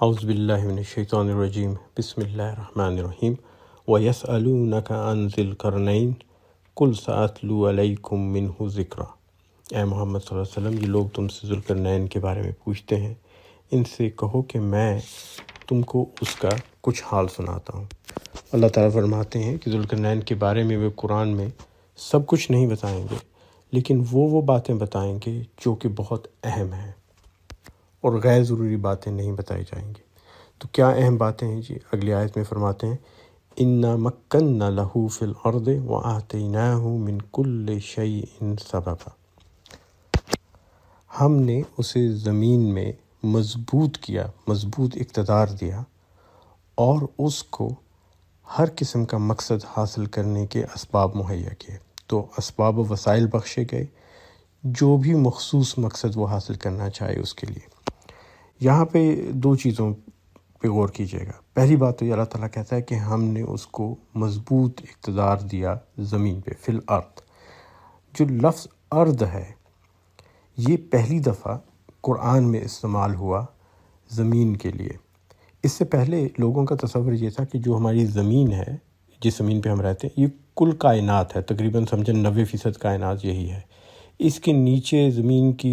हाउसबिल्लिमिनशैतरजीम बसमीम वयस का अनजिल करनैन कुल सातलुअलकुम मिनहु ज़िक्रा ए मोहम्मद वसल्लम ये लोग तुमसे जुलकरनैन के बारे में पूछते हैं इनसे कहो कि मैं तुमको उसका कुछ हाल सुनाता हूँ अल्लाह ताला फरमाते हैं कि जुलकरनैन के बारे में वे कुरान में सब कुछ नहीं बताएंगे लेकिन वो वो बातें बताएंगे जो कि बहुत अहम हैं और गैर ज़रूरी बातें नहीं बताई जाएंगी तो क्या अहम बातें हैं जी अगली आयत में फरमाते हैं इन्ना मक्कन न लहू फिल अर्द व आते ना हूँ मिनकुल शई इन सबका हमने उसे ज़मीन में मजबूत किया मजबूत इकतदार दिया और उसको हर किस्म का मकसद हासिल करने के इसबाब मुहैया किए तो इसबाब वसाइल बख्शे गए जो भी मखसूस मकसद वो हासिल करना चाहे उसके लिए यहाँ पे दो चीज़ों पे गौर कीजिएगा पहली बात तो ये अल्लाह ताला कहता है कि हमने उसको मज़बूत इकतदार दिया ज़मीन पे फिल अर्थ जो लफ्ज़ अर्द है ये पहली दफ़ा कुरान में इस्तेमाल हुआ ज़मीन के लिए इससे पहले लोगों का तस्वर ये था कि जो हमारी ज़मीन है जिस ज़मीन पे हम रहते हैं ये कुल कायनात है तकरीबन समझें नबे फ़ीसद कायनात यही है इसके नीचे ज़मीन की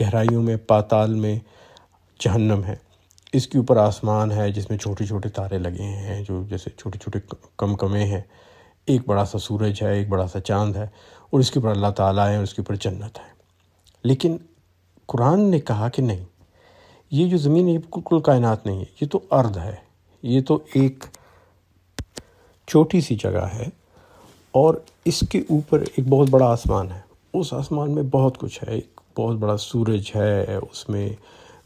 गहराइयों में पाताल में जहन्नम है इसके ऊपर आसमान है जिसमें छोटे छोटे तारे लगे हैं जो जैसे छोटे छोटे कम कमे हैं एक बड़ा सा सूरज है एक बड़ा सा चांद है और इसके ऊपर अल्लाह ताला है और इसके ऊपर जन्नत है लेकिन कुरान ने कहा कि नहीं ये जो ज़मीन है ये बिल्कुल कायनात नहीं है ये तो अर्ध है ये तो एक छोटी सी जगह है और इसके ऊपर एक बहुत बड़ा आसमान है उस आसमान में बहुत कुछ है एक बहुत बड़ा सूरज है उसमें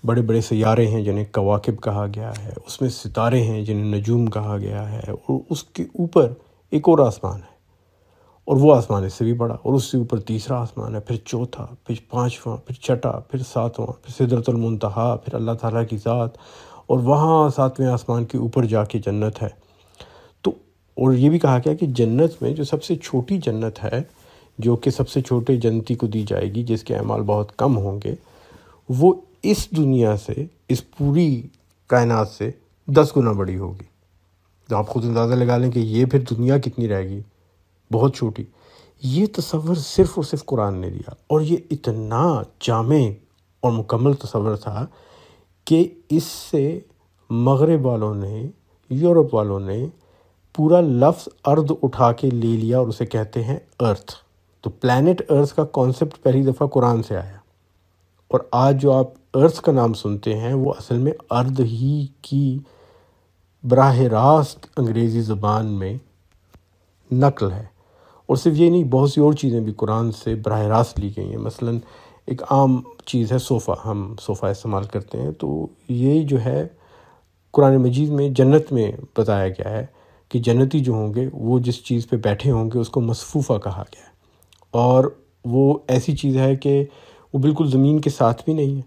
बड़े बड़े सैारे हैं जिन्हें कवाकब कहा गया है उसमें सितारे हैं जिन्हें नजूम कहा गया है और उसके ऊपर एक और आसमान है और वो आसमान इससे भी बड़ा और उससे ऊपर तीसरा आसमान है फिर चौथा फिर पाँचवा फिर छठा फिर सातवां फिर सिदरतलमतहा फिर अल्लाह ताला की ज़ात और वहाँ सातवें आसमान के ऊपर जाके जन्नत है तो और ये भी कहा गया कि जन्नत में जो सबसे छोटी जन्नत है जो कि सबसे छोटे जन्ती को दी जाएगी जिसके अमाल बहुत कम होंगे वो इस दुनिया से इस पूरी कायनात से दस गुना बड़ी होगी तो आप खुद अंदाज़ा लगा लें कि ये फिर दुनिया कितनी रहेगी बहुत छोटी ये तस्वर सिर्फ और सिर्फ कुरान ने दिया और ये इतना जाम और मुकम्मल तस्वर था कि इससे मगरब वालों ने यूरोप वालों ने पूरा लफ्ज़ अर्ध उठा के ले लिया और उसे कहते हैं अर्थ तो प्लानट अर्थ का कॉन्सेप्ट पहली दफ़ा कुरान से आया और आज जो आप अर्थ का नाम सुनते हैं वो असल में अर्ध ही की बरह रास्त अंग्रेज़ी ज़बान में नकल है और सिर्फ ये नहीं बहुत सी और चीज़ें भी कुरान से बराह रास्त ली गई हैं मसलन एक आम चीज़ है सोफ़ा हम सोफ़ा इस्तेमाल करते हैं तो ये जो है कुरान मजीद में जन्नत में बताया गया है कि जन्नती जो होंगे वो जिस चीज़ पे बैठे होंगे उसको मसफूफ़ा कहा गया है और वो ऐसी चीज़ है कि वो बिल्कुल ज़मीन के साथ भी नहीं है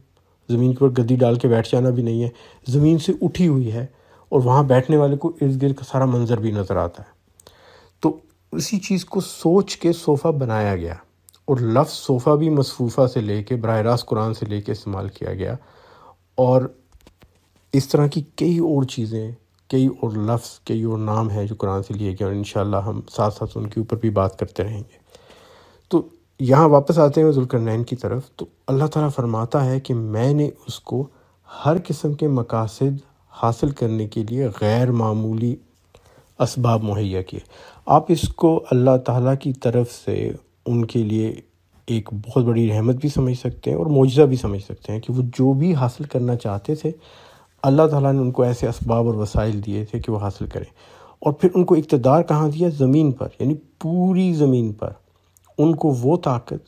ज़मीन के ऊपर गद्दी डाल के बैठ जाना भी नहीं है ज़मीन से उठी हुई है और वहाँ बैठने वाले को इर्द गिर्द का सारा मंज़र भी नज़र आता है तो उसी चीज़ को सोच के सोफ़ा बनाया गया और लफ्ज़ सोफ़ा भी मसफूफ़ा से ले कर बरह रास्त कुरान से ले कर इस्तेमाल किया गया और इस तरह की कई और चीज़ें कई और लफ्ज़ कई और नाम हैं जो कुरान से लिए गए और इन हम साथ साथ उनके ऊपर भी बात करते रहेंगे तो यहाँ वापस आते हैं जुल्करनैन की तरफ तो अल्लाह ताला फरमाता है कि मैंने उसको हर किस्म के मकासद हासिल करने के लिए गैर मामूली इसबाब मुहैया किए आप इसको अल्लाह ताला की तरफ से उनके लिए एक बहुत बड़ी रहमत भी समझ सकते हैं और मुआजा भी समझ सकते हैं कि वो जो भी हासिल करना चाहते थे अल्लाह ताला ने उनको ऐसे इसबाब और वसाइल दिए थे कि वो हासिल करें और फिर उनको इकतदार कहाँ दिया ज़मीन पर यानी पूरी ज़मीन पर उनको वो ताकत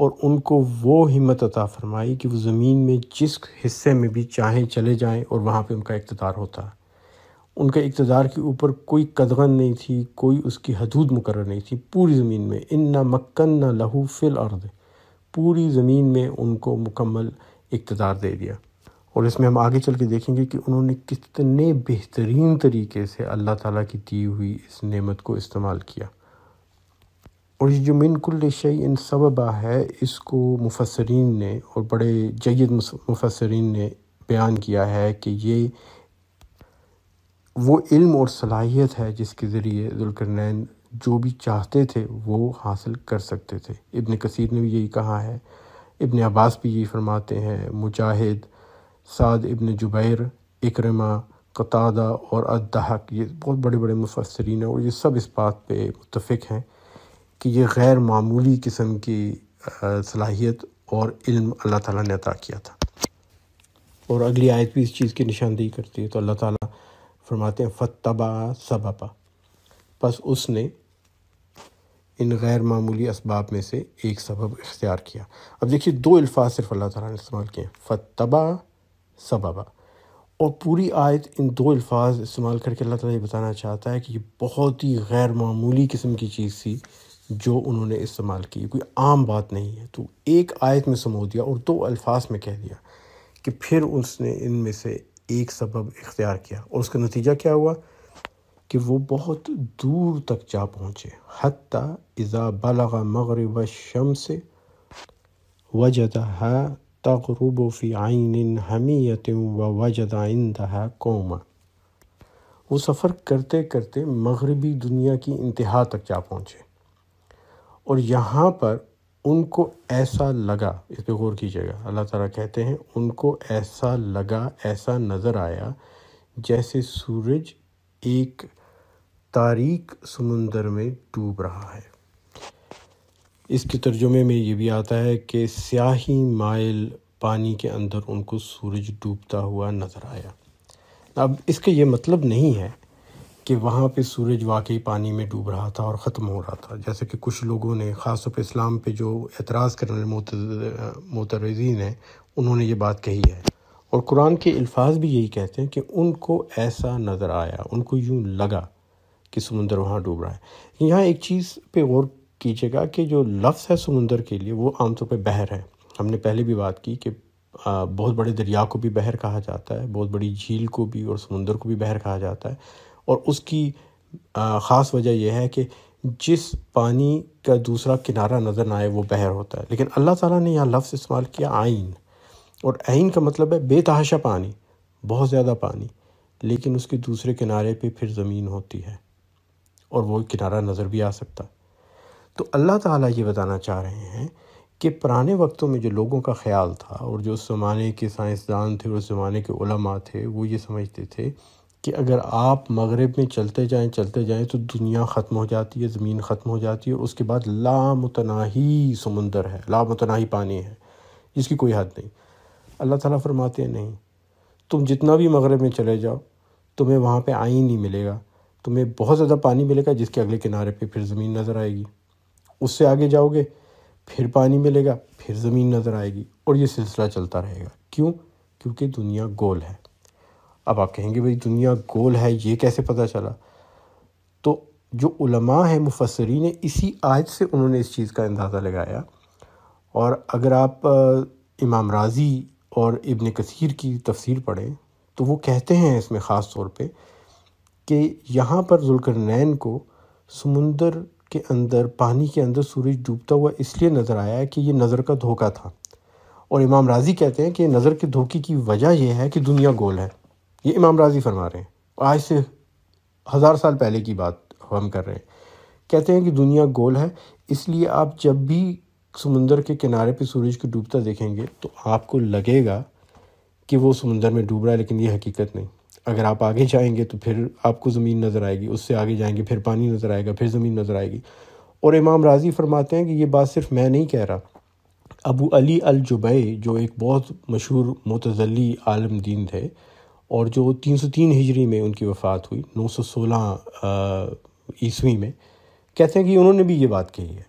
और उनको वो हिम्मत अता फरमाई कि वो ज़मीन में जिस हिस्से में भी चाहें चले जाएं और वहाँ पे उनका इकतदार होता उनका उनके इकतदार के ऊपर कोई कदगन नहीं थी कोई उसकी हदूद मुकर नहीं थी पूरी ज़मीन में इन ना मक्कन ना लहू फिल अर्द पूरी ज़मीन में उनको मुकम्मल इकतदार दे दिया और इसमें हम आगे चल के देखेंगे कि उन्होंने कितने बेहतरीन तरीके से अल्लाह ताला की दी हुई इस नेमत को इस्तेमाल किया और ये जो मिन कुल इन सबबा है इसको मुफसरीन ने और बड़े जैद मुफसरीन ने बयान किया है कि ये वो इल्म और सलाहियत है जिसके ज़रिए जुलकरनैन जो भी चाहते थे वो हासिल कर सकते थे इब्न कसीर ने भी यही कहा है इब्न अब्बास भी यही फरमाते हैं मुजाहिद साद इब्न जुबैर इकरमा कतादा और अदहक ये बहुत बड़े बड़े मुफसरीन हैं और ये सब इस बात पे मुतफ़ हैं कि ये गैर मामूली किस्म की सलाहियत और इल्म अल्लाह ताला ने अता किया था और अगली आयत भी इस चीज़ की निशानदेही करती है तो अल्लाह ताला फरमाते हैं फ़तबा सबबा बस उसने इन गैर मामूली इसबाब में से एक सबब इख्तियार किया अब देखिए दो अल्फाज सिर्फ अल्लाह ताला ने इस्तेमाल किए हैं फ़तबा सबबा और पूरी आयत इन दो अल्फाज इस्तेमाल करके अल्लाह ताला ये बताना चाहता है कि ये बहुत ही गैर मामूली किस्म की चीज़ थी जो उन्होंने इस्तेमाल की कोई आम बात नहीं है तो एक आयत में समो दिया और दो अल्फाज में कह दिया कि फिर उसने इनमें से एक सबब इख्तियार किया और उसका नतीजा क्या हुआ कि वो बहुत दूर तक जा पहुँचे हती इज़ा बलगा मगरब शम से वजद है तगरुब फ़ी आइन हमीयत व वजदा है कौम वो सफ़र करते करते मगरबी दुनिया की इंतहा तक जा पहुँचे और यहाँ पर उनको ऐसा लगा इस पर गौर कीजिएगा अल्लाह ताला कहते हैं उनको ऐसा लगा ऐसा नज़र आया जैसे सूरज एक तारीक समुंदर में डूब रहा है इसके तर्जुमे में ये भी आता है कि स्याही माइल पानी के अंदर उनको सूरज डूबता हुआ नज़र आया अब इसका ये मतलब नहीं है कि वहाँ पे सूरज वाकई पानी में डूब रहा था और ख़त्म हो रहा था जैसे कि कुछ लोगों ने ख़ासतौर पर इस्लाम पे जो एतराज़ करने वाले मोतरजीन हैं उन्होंने ये बात कही है और कुरान के अल्फाज भी यही कहते हैं कि उनको ऐसा नज़र आया उनको यूँ लगा कि समुंदर वहाँ डूब रहा है यहाँ एक चीज़ पे गौर कीजिएगा कि जो लफ्ज़ है समुंदर के लिए वो आमतौर पर बहर है हमने पहले भी बात की कि बहुत बड़े दरिया को भी बहर कहा जाता है बहुत बड़ी झील को भी और समुंदर को भी बहर कहा जाता है और उसकी ख़ास वजह यह है कि जिस पानी का दूसरा किनारा नज़र ना आए वो बहर होता है लेकिन अल्लाह ताला ने यहाँ लफ्ज़ इस्तेमाल किया आइन और आइन का मतलब है बेतहाशा पानी बहुत ज़्यादा पानी लेकिन उसके दूसरे किनारे पे फिर ज़मीन होती है और वो किनारा नज़र भी आ सकता तो अल्लाह ताला ये बताना चाह रहे हैं कि पुराने वक्तों में जो लोगों का ख्याल था और जो उस ज़माने के साइंसदान थे और उस ज़माने के उलमा थे वो ये समझते थे कि अगर आप मगरब में चलते जाएं चलते जाएं तो दुनिया ख़त्म हो जाती है ज़मीन ख़त्म हो जाती है उसके बाद लामतनाही समंदर है लामतनाही पानी है इसकी कोई हद नहीं अल्लाह ताला फरमाते हैं नहीं तुम जितना भी मगरब में चले जाओ तुम्हें वहाँ पे आई नहीं मिलेगा तुम्हें बहुत ज़्यादा पानी मिलेगा जिसके अगले किनारे पर फिर ज़मीन नज़र आएगी उससे आगे जाओगे फिर पानी मिलेगा फिर ज़मीन नज़र आएगी और ये सिलसिला चलता रहेगा क्यों क्योंकि दुनिया गोल है अब आप कहेंगे भाई दुनिया गोल है ये कैसे पता चला तो जो उलमा है मुफसरीन इसी आयत से उन्होंने इस चीज़ का अंदाज़ा लगाया और अगर आप इमाम राजी और इबन कसीर की तफसीर पढ़ें तो वो कहते हैं इसमें ख़ास तौर पे कि यहाँ पर जुलकरनैन को समुंदर के अंदर पानी के अंदर सूरज डूबता हुआ इसलिए नज़र आया कि ये नज़र का धोखा था और इमाम राजी कहते हैं कि नज़र के धोखे की वजह यह है कि दुनिया गोल है ये इमाम राजी फरमा रहे हैं आज से हज़ार साल पहले की बात हम कर रहे हैं कहते हैं कि दुनिया गोल है इसलिए आप जब भी समुंदर के किनारे पे सूरज को डूबता देखेंगे तो आपको लगेगा कि वो समुंदर में डूब रहा है लेकिन ये हकीकत नहीं अगर आप आगे जाएंगे तो फिर आपको ज़मीन नज़र आएगी उससे आगे जाएंगे फिर पानी नज़र आएगा फिर ज़मीन नज़र आएगी और इमाम राजी फरमाते हैं कि ये बात सिर्फ मैं नहीं कह रहा अबू अली अल जो एक बहुत मशहूर मतजली आलम दीन थे और जो 303 हिजरी में उनकी वफ़ात हुई 916 ईस्वी में कहते हैं कि उन्होंने भी ये बात कही है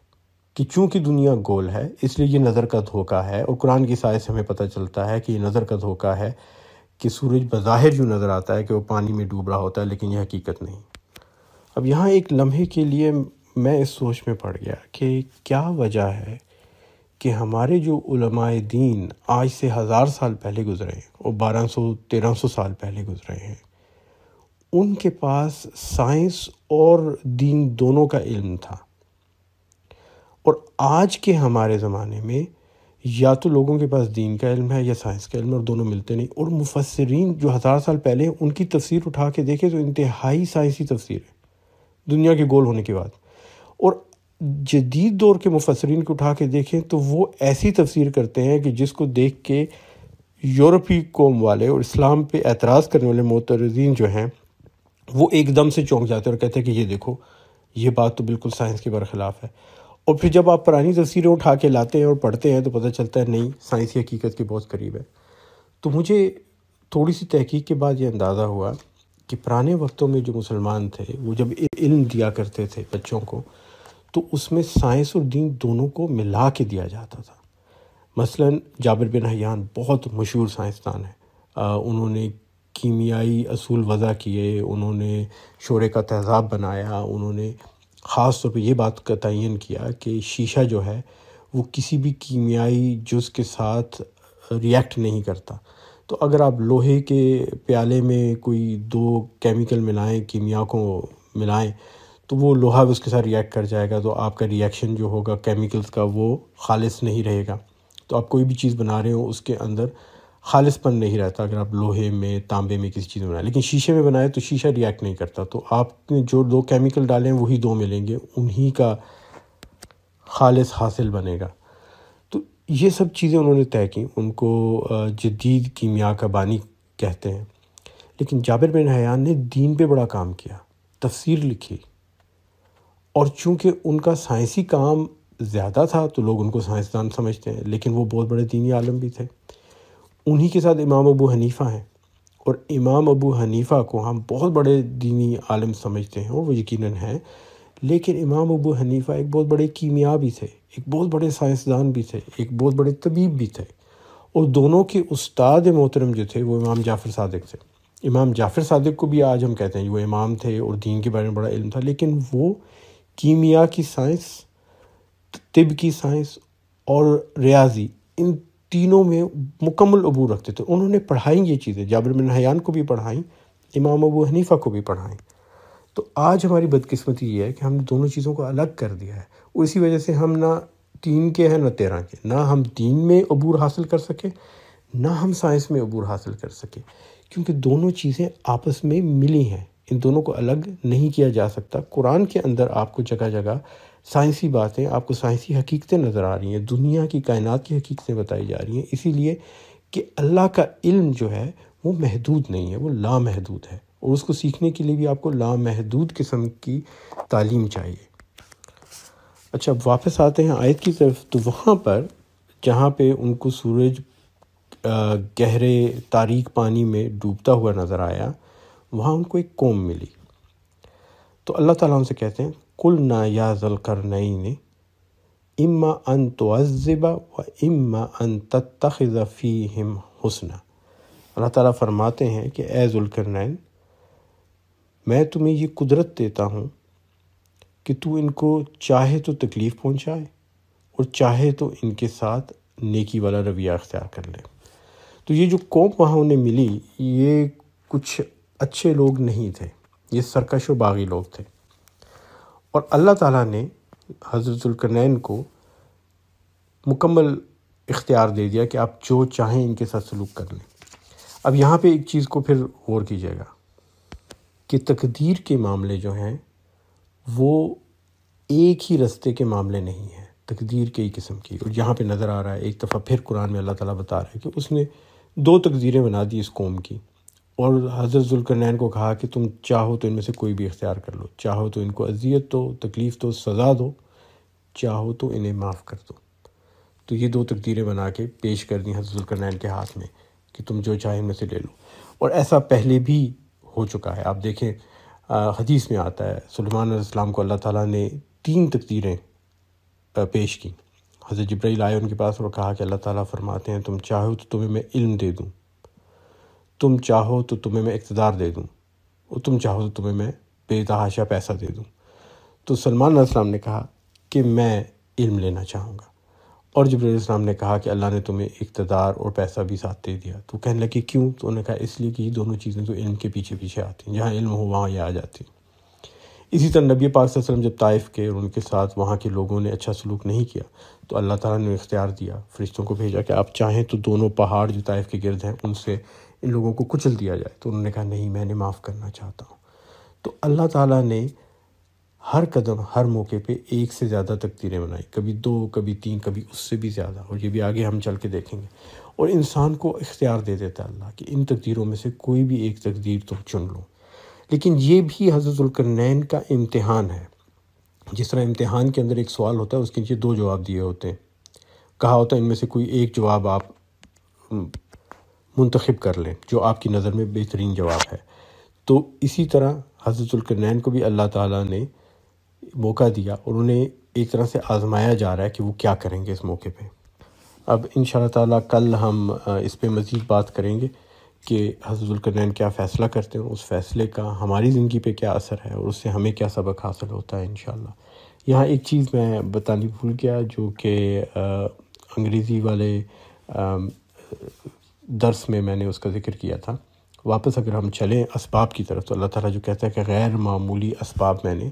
कि चूंकि दुनिया गोल है इसलिए ये नज़र का धोखा है और कुरान की साय से हमें पता चलता है कि ये नज़र का धोखा है कि सूरज बज़ाहिर जो नज़र आता है कि वो पानी में डूब रहा होता है लेकिन यह हकीकत नहीं अब यहाँ एक लम्हे के लिए मैं इस सोच में पड़ गया कि क्या वजह है कि हमारे जो उलमाए दीन आज से हज़ार साल पहले गुज़रे हैं और बारह सौ तेरह सौ साल पहले गुज़रे हैं उनके पास साइंस और दीन दोनों का इल्म था और आज के हमारे ज़माने में या तो लोगों के पास दीन का इल्म है या साइंस का इल्म और दोनों मिलते नहीं और मुफसरीन जो हज़ार साल पहले हैं उनकी तस्वीर उठा के देखे तो इंतहाई साइंसी तस्वीर है दुनिया के गोल होने के बाद और जदीद दौर के मुफसरीन को उठा के देखें तो वो ऐसी तफसीर करते हैं कि जिसको देख के यूरोपी कौम वाले और इस्लाम पर एतराज़ करने वाले मोतरजीन जो हैं वो एकदम से चौंक जाते हैं और कहते हैं कि ये देखो ये बात तो बिल्कुल साइंस के बरखिलाफ़ है और फिर जब आप पुरानी तस्वीरें उठा के लाते हैं और पढ़ते हैं तो पता चलता है नहीं साइंस की हकीकत के बहुत करीब है तो मुझे थोड़ी सी तहकीक के बाद ये अंदाज़ा हुआ कि पुराने वक्तों में जो मुसलमान थे वो जब इल्म दिया करते थे बच्चों को तो उसमें साइंस और दीन दोनों को मिला के दिया जाता था मसलन जाबिर बिन हयान बहुत मशहूर साइंसदान हैं उन्होंने कीमियाई असूल वज़ा किए उन्होंने शोरे का तेज़ाब बनाया उन्होंने ख़ास तौर पर यह बात का तयन किया कि शीशा जो है वो किसी भी कीमियाई जुज़ के साथ रिएक्ट नहीं करता तो अगर आप लोहे के प्याले में कोई दो केमिकल मिलाएं कीमिया को मिलाएं तो वो लोहा भी उसके साथ रिएक्ट कर जाएगा तो आपका रिएक्शन जो होगा केमिकल्स का वो खालिस नहीं रहेगा तो आप कोई भी चीज़ बना रहे हो उसके अंदर खालिसपन नहीं रहता अगर आप लोहे में तांबे में किसी चीज़ में बनाए लेकिन शीशे में बनाए तो शीशा रिएक्ट नहीं करता तो आपने जो दो केमिकल डाले हैं वही दो मिलेंगे उन्हीं का खालिस हासिल बनेगा तो ये सब चीज़ें उन्होंने तय की उनको जदीद कीमिया का बानी कहते हैं लेकिन जाबिर बिन हयान ने दीन पे बड़ा काम किया तफसीर लिखी और चूँकि उनका साइंसी काम ज़्यादा था तो लोग उनको साइंसदान समझते हैं लेकिन वो बहुत बड़े दीनी आलम भी थे उन्हीं के साथ इमाम अबू हनीफ़ा हैं और इमाम अबू हनीफ़ा को हम बहुत बड़े दीनी आलम समझते हैं और वो यकीन हैं लेकिन इमाम अबू हनीफ़ा एक बहुत बड़े कीमिया भी थे एक बहुत बड़े साइंसदान भी थे एक बहुत बड़े तबीब भी थे और दोनों के उस्ताद मोहतरम जो थे वो इमाम जाफ़र सदक थे इमाम जाफ़र सादक को भी आज हम कहते हैं वो इमाम थे और दीन के बारे में बड़ा इल्म था लेकिन वो कीमिया की साइंस तिब की साइंस और रियाजी इन तीनों में मुकम्मल अबूर रखते थे उन्होंने पढ़ाई ये चीज़ें जाबर बिन हयान को भी पढ़ाई इमाम अबू हनीफ़ा को भी पढ़ाई तो आज हमारी बदकिस्मती ये है कि हमने दोनों चीज़ों को अलग कर दिया है उसी वजह से हम ना तीन के हैं ना तेरह के ना हम तीन में अबूर हासिल कर सके ना हम साइंस में अबूर हासिल कर सके क्योंकि दोनों चीज़ें आपस में मिली हैं इन दोनों को अलग नहीं किया जा सकता कुरान के अंदर आपको जगह जगह साइंसी बातें आपको साइंसी हकीकतें नज़र आ रही हैं दुनिया की कायनात की हकीकतें बताई जा रही हैं इसीलिए कि अल्लाह का इल्म जो है वो महदूद नहीं है वो लामहदूद है और उसको सीखने के लिए भी आपको लामहदूद किस्म की तालीम चाहिए अच्छा वापस आते हैं आयत की तरफ तो वहाँ पर जहाँ पे उनको सूरज गहरे तारीख पानी में डूबता हुआ नज़र आया वहाँ उनको एक कौम मिली तो अल्लाह ताला उनसे कहते हैं कुल ना या जलकर नई ने इम्मा अन तोज़िबा व इम्मा अन तखज़ हिम हसना अल्लाह ताला फरमाते हैं कि ए नैन मैं तुम्हें ये कुदरत देता हूँ कि तू इनको चाहे तो तकलीफ़ पहुँचाए और चाहे तो इनके साथ नेकी वाला रवैया अख्तियार कर ले तो ये जो कौम वहाँ उन्हें मिली ये कुछ अच्छे लोग नहीं थे ये सरकश व बागी लोग थे और अल्लाह ताला ने हज़रत को मुकम्मल इख्तियार दे दिया कि आप जो चाहें इनके साथ सलूक कर लें अब यहाँ पे एक चीज़ को फिर गौर कीजिएगा कि तकदीर के मामले जो हैं वो एक ही रस्ते के मामले नहीं हैं तकदीर कई किस्म की और यहाँ पे नज़र आ रहा है एक दफ़ा फिर कुरान में अल्लाह ताला बता रहा है कि उसने दो तकदीरें बना दी इस कौम की और हज़रत जुल्कनैन को कहा कि तुम चाहो तो इनमें से कोई भी इख्तियार कर लो चाहो तो इनको अजियत दो तकलीफ़ दो सज़ा दो चाहो तो इन्हें माफ़ कर दो तो ये दो तकदीरें बना के पेश कर दी हजरत जुल्कनैन के हाथ में कि तुम जो चाहे इनमें से ले लो और ऐसा पहले भी हो चुका है आप देखें हदीस में आता है सलमान इस्लाम को अल्लाह ताली ने तीन तकदीरें पेश की हज़रत जब्रैल आए उनके पास और कहा कि अल्लाह ताली फरमाते हैं तुम चाहो तो तुम्हें मैं इल्म दे दूँ तुम चाहो तो तुम्हें मैं इकतदार दे दूँ और तुम चाहो तो तुम्हें मैं बेतहाशा पैसा दे दूँ तो सलमान असलम ने कहा कि मैं इल्म लेना चाहूँगा और जब्राम ने कहा कि अल्लाह ने तुम्हें इकतदार और पैसा भी साथ दे दिया तो कहने लगे क्यों तो उन्होंने कहा इसलिए कि ये दोनों चीज़ें तो इल्म के पीछे पीछे आती हैं जहाँ इल्म हो वहाँ ये आ जाती हैं इसी तरह नबी पाक वसलम जब ताइफ के और उनके साथ वहाँ के लोगों ने अच्छा सलूक नहीं किया तो अल्लाह ताला ने इख्तियार दिया फरिश्तों को भेजा कि आप चाहें तो दोनों पहाड़ जो ताइफ के गिरद हैं उनसे इन लोगों को कुचल दिया जाए तो उन्होंने कहा नहीं मैंने माफ़ करना चाहता हूँ तो अल्लाह ताला ने हर कदम हर मौके पे एक से ज़्यादा तकदीरें बनाई कभी दो कभी तीन कभी उससे भी ज़्यादा और ये भी आगे हम चल के देखेंगे और इंसान को इख्तियार दे देता है अल्लाह कि इन तकदीरों में से कोई भी एक तकदीर तुम तो चुन लो लेकिन ये भी हज़रतुलकरनैन का इम्तहान है जिस तरह इम्तहान के अंदर एक सवाल होता है उसके नीचे दो जवाब दिए होते हैं कहा होता है इनमें से कोई एक जवाब आप मंतखब कर लें जो आपकी नज़र में बेहतरीन जवाब है तो इसी तरह हज़रतुल्कनैन को भी अल्लाह ताला ने मौका दिया और उन्हें एक तरह से आजमाया जा रहा है कि वो क्या करेंगे इस मौके पे अब इन ताला कल हम इस पर मज़ीद बात करेंगे कि हजरतुल्कनैन क्या फ़ैसला करते हैं उस फ़ैसले का हमारी ज़िंदगी पे क्या असर है और उससे हमें क्या सबक हासिल होता है इन यहाँ एक चीज़ मैं बतानी भूल गया जो कि अंग्रेज़ी वाले आ, दर्स में मैंने उसका ज़िक्र किया था वापस अगर हम चलें इसबाब की तरफ तो अल्लाह ताला जो कहता है कि गैर मामूली इसबाब मैंने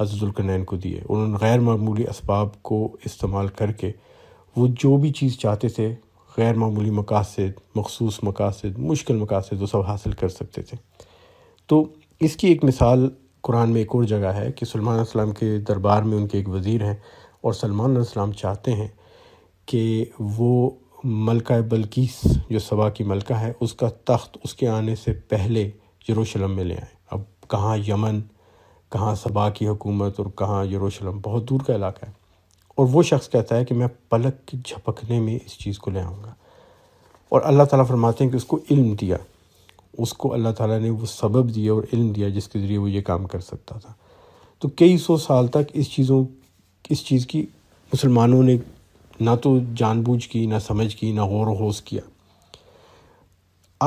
हजरतुल्कनैन को दिए उन्होंने गैर मामूली इसबाब को इस्तेमाल करके वो जो भी चीज़ चाहते थे गैर मामूली मकासद मखसूस मकासद मुश्किल मकासद वो सब हासिल कर सकते थे तो इसकी एक मिसाल कुरान में एक और जगह है कि सलमान असलम के दरबार में उनके एक वज़ीर हैं और सलमान चाहते हैं कि वो मलका बल्किस जो सबा की मलका है उसका तख्त उसके आने से पहले यरूशलम में ले आए अब कहाँ यमन कहाँ सबा की हुकूमत और कहाँ यरूशलम बहुत दूर का इलाका है और वो शख्स कहता है कि मैं पलक के झपकने में इस चीज़ को ले आऊँगा और अल्लाह ताला फरमाते हैं कि उसको इल्म दिया उसको अल्लाह ताला ने वो सबब दिया और इल्म दिया जिसके ज़रिए वो ये काम कर सकता था तो कई सौ साल तक इस चीज़ों इस चीज़ की मुसलमानों ने ना तो जानबूझ की ना समझ की ना गौर वोश किया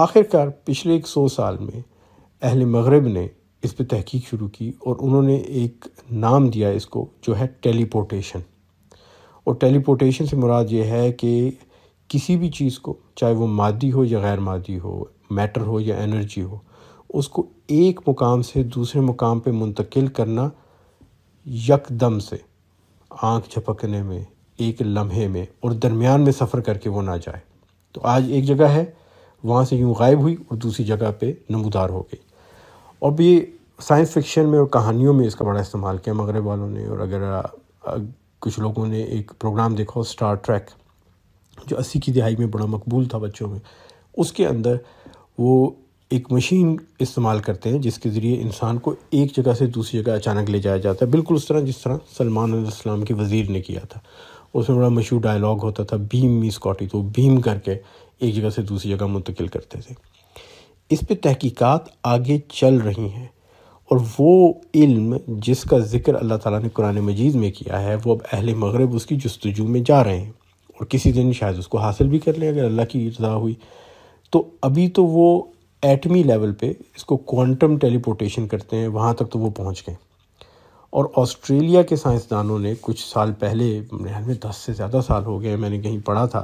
आखिरकार पिछले एक सौ साल में अहल मगरब ने इस पर तहकीक शुरू की और उन्होंने एक नाम दिया इसको जो है टेलीपोर्टेशन और टेलीपोर्टेशन से मुराद ये है कि किसी भी चीज़ को चाहे वो मादी हो या गैर मादी हो मैटर हो या एनर्जी हो उसको एक मुकाम से दूसरे मुकाम पे मुंतकिल करना यकदम से आंख झपकने में एक लम्हे में और दरमियान में सफ़र करके वो ना जाए तो आज एक जगह है वहाँ से यूँ गायब हुई और दूसरी जगह पे नमदार हो गई और भी साइंस फिक्शन में और कहानियों में इसका बड़ा इस्तेमाल किया मगरब वालों ने और अगर कुछ लोगों ने एक प्रोग्राम देखा स्टार ट्रैक जो अस्सी की दिहाई में बड़ा मकबूल था बच्चों में उसके अंदर वो एक मशीन इस्तेमाल करते हैं जिसके ज़रिए इंसान को एक जगह से दूसरी जगह अचानक ले जाया जाता है बिल्कुल उस तरह जिस तरह सलमान के वज़ीर ने किया था उसमें बड़ा मशहूर डायलॉग होता था भीम मी स्कॉटी तो भीम करके एक जगह से दूसरी जगह मुंतकिल करते थे इस पर तहकीकात आगे चल रही हैं और वो इल्म जिसका ज़िक्र अल्लाह ताला ने कुरान मजीद में किया है वो अब अहल मगरब उसकी जस्तजू में जा रहे हैं और किसी दिन शायद उसको हासिल भी कर लें अगर अल्लाह की इर्जा हुई तो अभी तो वो एटमी लेवल पे इसको क्वांटम टेलीपोर्टेशन करते हैं वहाँ तक तो वो पहुँच गए और ऑस्ट्रेलिया के साइंसदानों ने कुछ साल पहले में दस से ज़्यादा साल हो गए मैंने कहीं पढ़ा था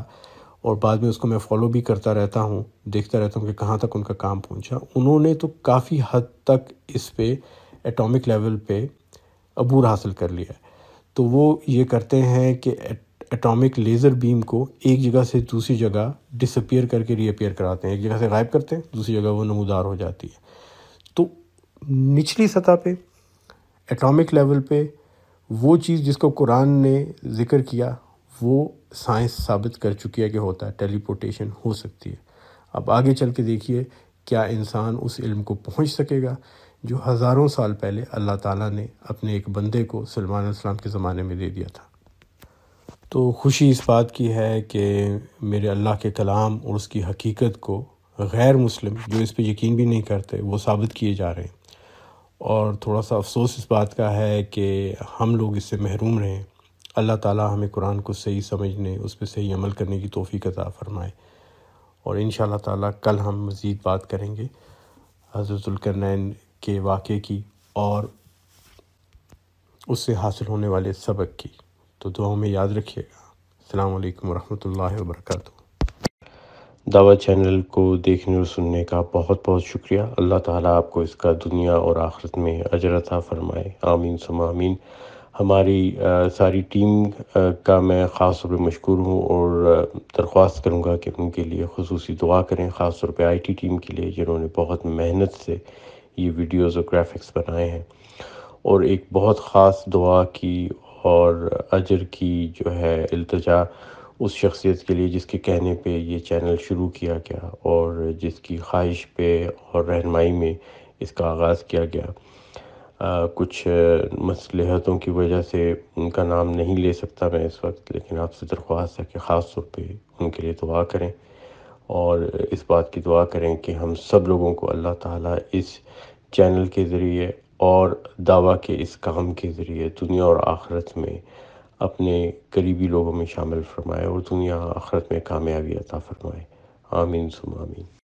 और बाद में उसको मैं फॉलो भी करता रहता हूँ देखता रहता हूँ कि कहाँ तक उनका काम पहुँचा उन्होंने तो काफ़ी हद तक इस पर एटॉमिक लेवल पे अबूर हासिल कर लिया तो वो ये करते हैं कि एटॉमिक लेज़र बीम को एक जगह से दूसरी जगह डिसअपियर करके रीअपियर कराते हैं एक जगह से गायब करते हैं दूसरी जगह वो नमूदार हो जाती है तो निचली सतह पे एटॉमिक लेवल पे वो चीज़ जिसको कुरान ने ज़िक्र किया वो साइंस साबित कर चुकी है कि होता है टेलीपोटेशन हो सकती है अब आगे चल के देखिए क्या इंसान उस इल्म को पहुंच सकेगा जो हज़ारों साल पहले अल्लाह ताला ने अपने एक बंदे को सलमान सलाम के ज़माने में दे दिया था तो खुशी इस बात की है कि मेरे अल्लाह के कलाम और उसकी हकीकत को गैर मुस्लिम जो इस पर यकीन भी नहीं करते वो साबित किए जा रहे हैं और थोड़ा सा अफसोस इस बात का है कि हम लोग इससे महरूम रहें अल्लाह ताला हमें कुरान को सही समझने उस पर सही अमल करने की तोफ़ी अता फ़रमाए और इन ताला कल हम मज़ीद बात करेंगे हज़रतुल्करनैन के वाक़े की और उससे हासिल होने वाले सबक की तो दुआ में याद रखिएगा अल्लाम वरहमल वर्का दावा चैनल को देखने और सुनने का बहुत बहुत शुक्रिया अल्लाह ताला आपको इसका दुनिया और आखिरत में अजरता फरमाए आमीन समामीन हमारी आ, सारी टीम आ, का मैं ख़ास तौर पर मशहूर हूँ और दरख्वास्त करूँगा कि उनके लिए खसूस दुआ करें ख़ास तौर पर आई टी टीम के लिए जिन्होंने बहुत मेहनत से ये वीडियोज़ और ग्राफिक्स बनाए हैं और एक बहुत ख़ास दुआ की और अजर की जो है अल्तजा उस शख्सियत के लिए जिसके कहने पे ये चैनल शुरू किया गया और जिसकी ख्वाहिश पे और रहनमाई में इसका आगाज़ किया गया आ, कुछ मसलहतों की वजह से उनका नाम नहीं ले सकता मैं इस वक्त लेकिन आपसे दरख्वास्त है कि ख़ास तौर पर उनके लिए दुआ करें और इस बात की दुआ करें कि हम सब लोगों को अल्लाह ताला इस चैनल के ज़रिए और दावा के इस काम के ज़रिए दुनिया और आखरत में अपने करीबी लोगों में शामिल फरमाए और दुनिया आखरत में कामयाबी अता फरमाए आमीन सुमामीन